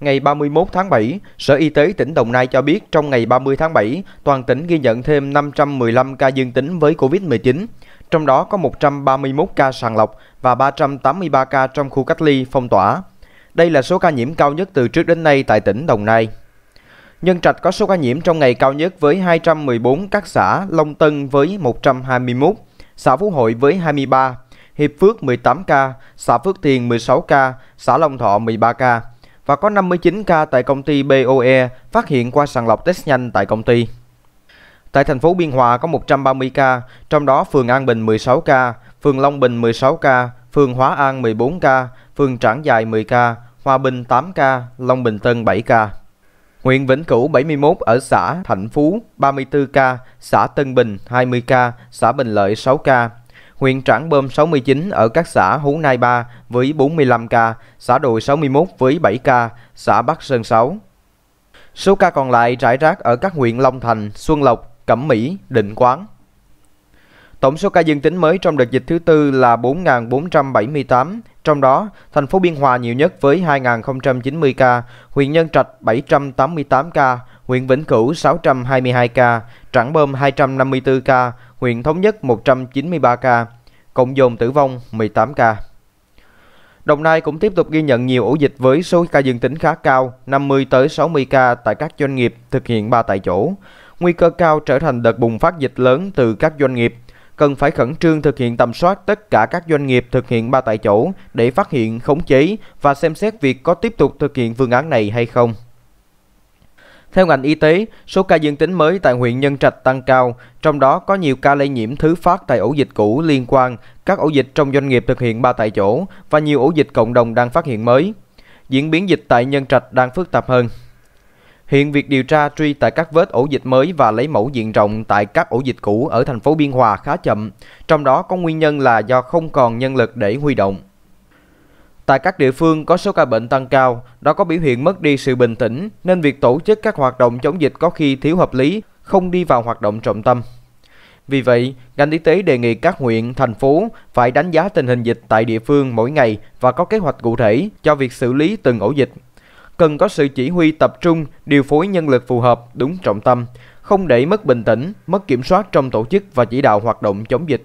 Ngày 31 tháng 7, Sở Y tế tỉnh Đồng Nai cho biết trong ngày 30 tháng 7, toàn tỉnh ghi nhận thêm 515 ca dương tính với COVID-19, trong đó có 131 ca sàng lọc và 383 ca trong khu cách ly phong tỏa. Đây là số ca nhiễm cao nhất từ trước đến nay tại tỉnh Đồng Nai. Nhân Trạch có số ca nhiễm trong ngày cao nhất với 214 các xã, Long Tân với 121, xã Phú Hội với 23, Hiệp Phước 18 ca, xã Phước Thiền 16 ca, xã Long Thọ 13 ca và có 59 ca tại công ty BOE phát hiện qua sàng lọc test nhanh tại công ty. Tại thành phố Biên Hòa có 130 ca, trong đó phường An Bình 16 ca, phường Long Bình 16 ca, phường Hóa An 14 ca, phường Trảng Dài 10 ca, Hòa Bình 8 ca, Long Bình Tân 7 ca. Huyện Vĩnh Cửu 71 ở xã Thạnh Phú 34 ca, xã Tân Bình 20 ca, xã Bình Lợi 6 ca, huyện Trảng Bơm 69 ở các xã Hú Nai 3 với 45 ca, xã Đồi 61 với 7 ca, xã Bắc Sơn 6. Số ca còn lại rải rác ở các huyện Long Thành, Xuân Lộc, Cẩm Mỹ, Định Quán. Tổng số ca dương tính mới trong đợt dịch thứ tư là 4.478, trong đó thành phố Biên Hòa nhiều nhất với 2.090 ca, huyện Nhân Trạch 788 ca, huyện Vĩnh Cửu 622 ca, Trảng Bơm 254 ca, huyện Thống Nhất 193 ca, cộng dồn tử vong 18 ca. Đồng Nai cũng tiếp tục ghi nhận nhiều ổ dịch với số ca dương tính khá cao, 50 tới 60 ca tại các doanh nghiệp thực hiện ba tại chỗ. Nguy cơ cao trở thành đợt bùng phát dịch lớn từ các doanh nghiệp. Cần phải khẩn trương thực hiện tầm soát tất cả các doanh nghiệp thực hiện ba tại chỗ để phát hiện, khống chế và xem xét việc có tiếp tục thực hiện phương án này hay không. Theo ngành y tế, số ca dương tính mới tại huyện Nhân Trạch tăng cao, trong đó có nhiều ca lây nhiễm thứ phát tại ổ dịch cũ liên quan, các ổ dịch trong doanh nghiệp thực hiện ba tại chỗ và nhiều ổ dịch cộng đồng đang phát hiện mới. Diễn biến dịch tại Nhân Trạch đang phức tạp hơn. Hiện việc điều tra truy tại các vết ổ dịch mới và lấy mẫu diện rộng tại các ổ dịch cũ ở thành phố Biên Hòa khá chậm, trong đó có nguyên nhân là do không còn nhân lực để huy động. Tại các địa phương có số ca bệnh tăng cao, đó có biểu hiện mất đi sự bình tĩnh nên việc tổ chức các hoạt động chống dịch có khi thiếu hợp lý, không đi vào hoạt động trọng tâm. Vì vậy, ngành y tế đề nghị các huyện, thành phố phải đánh giá tình hình dịch tại địa phương mỗi ngày và có kế hoạch cụ thể cho việc xử lý từng ổ dịch. Cần có sự chỉ huy tập trung, điều phối nhân lực phù hợp, đúng trọng tâm, không để mất bình tĩnh, mất kiểm soát trong tổ chức và chỉ đạo hoạt động chống dịch.